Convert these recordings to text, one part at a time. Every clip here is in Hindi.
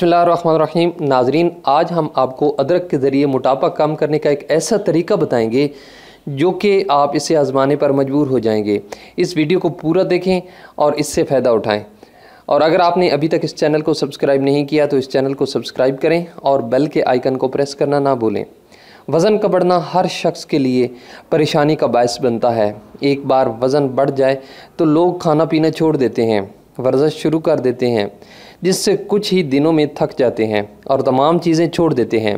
बसमीम नाजरीन आज हम आपको अदरक के ज़रिए मोटापा कम करने का एक ऐसा तरीका बताएंगे जो कि आप इसे आज़माने पर मजबूर हो जाएंगे इस वीडियो को पूरा देखें और इससे फ़ायदा उठाएं और अगर आपने अभी तक इस चैनल को सब्सक्राइब नहीं किया तो इस चैनल को सब्सक्राइब करें और बेल के आइकन को प्रेस करना ना भूलें वज़न का बढ़ना हर शख्स के लिए परेशानी का बायस बनता है एक बार वज़न बढ़ जाए तो लोग खाना पीना छोड़ देते हैं वर्जश शुरू कर देते हैं जिससे कुछ ही दिनों में थक जाते हैं और तमाम चीज़ें छोड़ देते हैं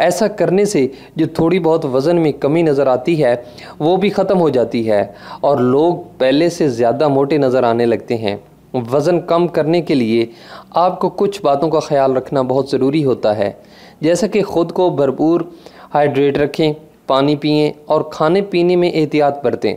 ऐसा करने से जो थोड़ी बहुत वज़न में कमी नज़र आती है वो भी ख़त्म हो जाती है और लोग पहले से ज़्यादा मोटे नज़र आने लगते हैं वज़न कम करने के लिए आपको कुछ बातों का ख्याल रखना बहुत ज़रूरी होता है जैसा कि ख़ुद को भरपूर हाइड्रेट रखें पानी पिएँ और खाने पीने में एहतियात बरतें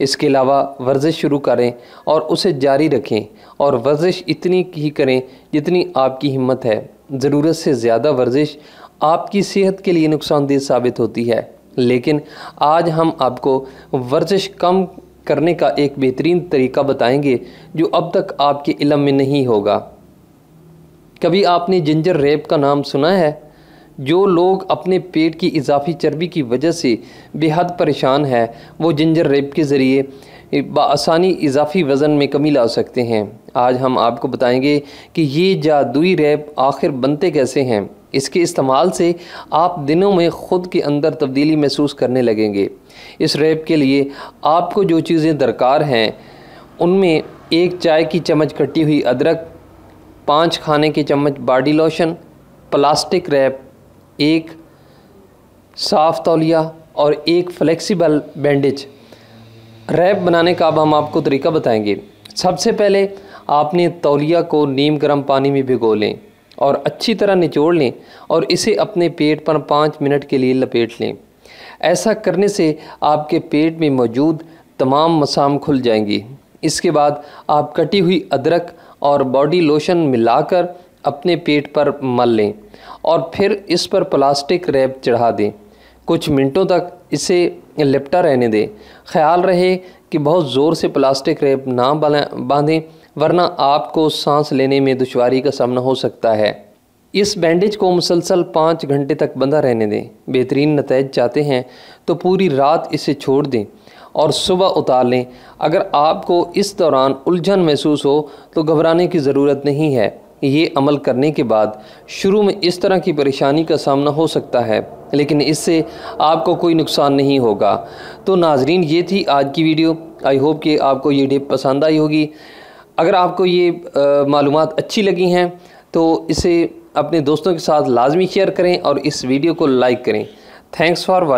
इसके अलावा वर्जिश शुरू करें और उसे जारी रखें और वर्जिश इतनी ही करें जितनी आपकी हिम्मत है ज़रूरत से ज़्यादा वर्जिश आपकी सेहत के लिए नुकसानदेह साबित होती है लेकिन आज हम आपको वर्जिश कम करने का एक बेहतरीन तरीका बताएंगे जो अब तक आपके इलम में नहीं होगा कभी आपने जिंजर रेप का नाम सुना है जो लोग अपने पेट की इजाफी चर्बी की वजह से बेहद परेशान है वो जिंजर रेप के ज़रिए बसानी इजाफी वज़न में कमी ला सकते हैं आज हम आपको बताएंगे कि ये जादुई रैप आखिर बनते कैसे हैं इसके इस्तेमाल से आप दिनों में ख़ुद के अंदर तब्दीली महसूस करने लगेंगे इस रैप के लिए आपको जो चीज़ें दरकार हैं उनमें एक चाय की चम्मच कटी हुई अदरक पाँच खाने के चम्मच बॉडी लोशन प्लास्टिक रैप एक साफ़ तौलिया और एक फ्लेक्सिबल बैंडेज रैप बनाने का अब हम आपको तरीका बताएंगे सबसे पहले आपने तौलिया को नीम गर्म पानी में भिगो लें और अच्छी तरह निचोड़ लें और इसे अपने पेट पर पाँच मिनट के लिए लपेट लें ऐसा करने से आपके पेट में मौजूद तमाम मसाम खुल जाएंगी इसके बाद आप कटी हुई अदरक और बॉडी लोशन मिलाकर अपने पेट पर मल लें और फिर इस पर प्लास्टिक रैप चढ़ा दें कुछ मिनटों तक इसे लिपटा रहने दें ख्याल रहे कि बहुत ज़ोर से प्लास्टिक रैप ना बांधें वरना आपको सांस लेने में दुशारी का सामना हो सकता है इस बैंडेज को मुसलसल पाँच घंटे तक बंधा रहने दें बेहतरीन नतज चाहते हैं तो पूरी रात इसे छोड़ दें और सुबह उतार लें अगर आपको इस दौरान उलझन महसूस हो तो घबराने की ज़रूरत नहीं है ये अमल करने के बाद शुरू में इस तरह की परेशानी का सामना हो सकता है लेकिन इससे आपको कोई नुकसान नहीं होगा तो नाजरीन ये थी आज की वीडियो आई होप कि आपको ये डिप पसंद आई होगी अगर आपको ये मालूम अच्छी लगी हैं तो इसे अपने दोस्तों के साथ लाजमी शेयर करें और इस वीडियो को लाइक करें थैंक्स फॉर वॉचिंग